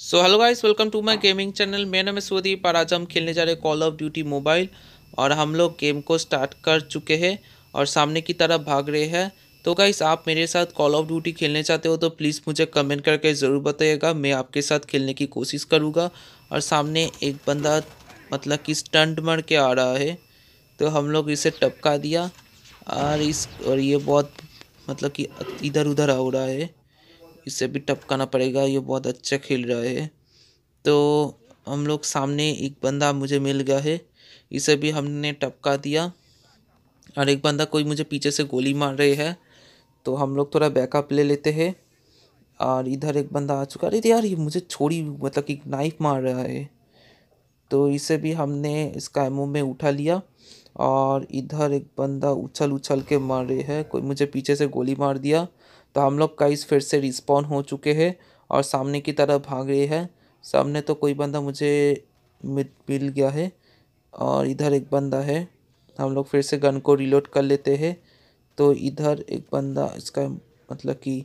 so hello guys welcome to my gaming channel मेरा नाम है सुदीप और आज हम खेलने जा रहे हैं कॉल ऑफ ड्यूटी मोबाइल और हम लोग गेम को स्टार्ट कर चुके हैं और सामने की तरफ भाग रहे हैं तो गाइस आप मेरे साथ कॉल ऑफ ड्यूटी खेलने चाहते हो तो प्लीज़ मुझे कमेंट करके ज़रूर बताइएगा मैं आपके साथ खेलने की कोशिश करूँगा और सामने एक बंदा मतलब कि स्टंट मर के आ रहा है तो हम लोग इसे टपका दिया और इस और ये बहुत मतलब कि इधर उधर हो रहा है इसे भी टपकाना पड़ेगा ये बहुत अच्छा खेल रहा है तो हम लोग सामने एक बंदा मुझे मिल गया है इसे भी हमने टपका दिया और एक बंदा कोई मुझे पीछे से गोली मार रहे है तो हम लोग थोड़ा बैकअप ले लेते हैं और इधर एक बंदा आ चुका अरे यार ये मुझे छोड़ी मतलब कि नाइफ मार रहा है तो इसे भी हमने इसका एमओ में उठा लिया और इधर एक बंदा उछल उछल के रहे है कोई मुझे पीछे से गोली मार दिया तो हम लोग गाइस फिर से रिस्पॉन हो चुके हैं और सामने की तरफ भाग रहे हैं सामने तो कोई बंदा मुझे मिल गया है और इधर एक बंदा है हम लोग फिर से गन को रिलोड कर लेते हैं तो इधर एक बंदा इसका मतलब कि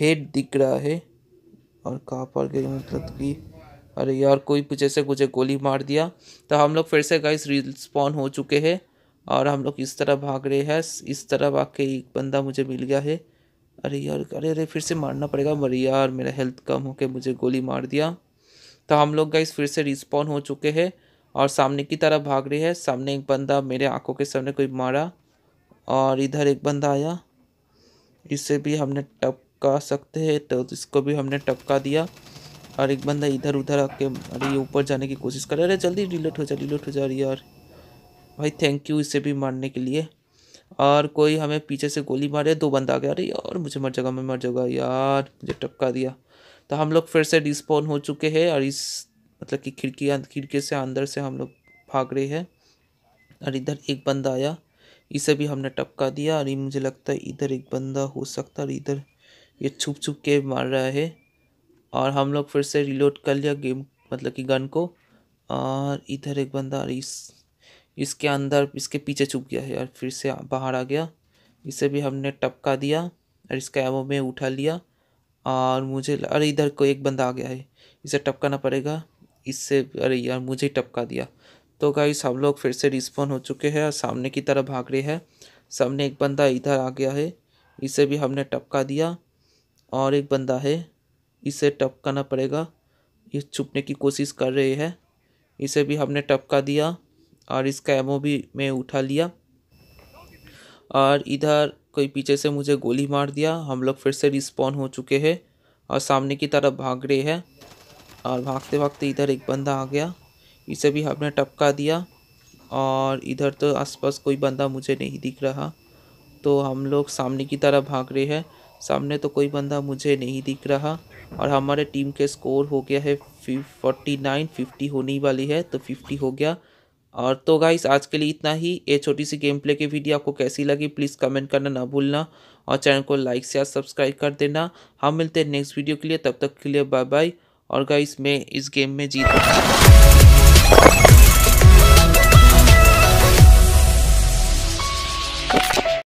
हेड दिख रहा है और कहाँ पर गई मतलब कि अरे यार कोई पीछे से मुझे गोली मार दिया तो हम लोग फिर से गाइस रिस्पॉन हो चुके हैं और हम लोग इस तरह भाग रहे हैं इस तरह भाग के एक बंदा मुझे मिल गया है अरे यार अरे अरे फिर से मारना पड़ेगा मरे यार मेरा हेल्थ कम होकर मुझे गोली मार दिया तो हम लोग गाइस फिर से रिस्पॉन हो चुके हैं और सामने की तरफ भाग रहे है सामने एक बंदा मेरे आँखों के सामने कोई मारा और इधर एक बंदा आया इससे भी हमने टपका सकते हैं तो इसको भी हमने टपका दिया और एक बंदा इधर उधर आके अरे ये ऊपर जाने की कोशिश कर अरे जल्दी रिलेट हो जा रिलेट हो जा रही यार भाई थैंक यू इसे भी मारने के लिए और कोई हमें पीछे से गोली मारे दो बंदा आ गया अरे यार मुझे मर जाएगा मैं मर जाऊँगा यार मुझे टपका दिया तो हम लोग फिर से डिस्पॉन हो चुके हैं और इस मतलब कि खिड़की खिड़की से अंदर से हम लोग भाग रहे हैं और इधर एक बंदा आया इसे भी हमने टपका दिया और मुझे लगता है इधर एक बंदा हो सकता है और इधर ये छुप छुप के मार रहा है और हम लोग फिर से रिलोड कर लिया गेम मतलब कि गन को और इधर एक बंदा इस इसके अंदर इसके पीछे छुप गया है और फिर से बाहर आ गया इसे भी हमने टपका दिया और इसका एमओ में उठा लिया और मुझे अरे इधर कोई एक बंदा आ गया है इसे टपकाना पड़ेगा इससे अरे यार मुझे ही टपका दिया तो गाइस हम लोग फिर से रिस्पॉन हो चुके हैं और सामने की तरफ भाग रहे हैं सामने एक बंदा इधर आ गया है इसे भी हमने टपका दिया और एक बंदा है इसे टपकाना पड़ेगा ये छुपने की कोशिश कर रहे हैं इसे भी हमने टपका दिया और इसका एमओ भी मैं उठा लिया और इधर कोई पीछे से मुझे गोली मार दिया हम लोग फिर से रिस्पॉन हो चुके हैं और सामने की तरफ भाग रहे हैं और भागते भागते इधर एक बंदा आ गया इसे भी हमने टपका दिया और इधर तो आसपास कोई बंदा मुझे नहीं दिख रहा तो हम लोग सामने की तरफ भाग रहे हैं सामने तो कोई बंदा मुझे नहीं दिख रहा और हमारे टीम के स्कोर हो गया है फोर्टी नाइन फिफ्टी होने वाली है तो फिफ्टी हो गया और तो गाइस आज के लिए इतना ही ये छोटी सी गेम प्ले की वीडियो आपको कैसी लगी प्लीज़ कमेंट करना ना भूलना और चैनल को लाइक से सब्सक्राइब कर देना हम मिलते हैं नेक्स्ट वीडियो के लिए तब तक के लिए बाय बाय और गाइस मैं इस गेम में जीत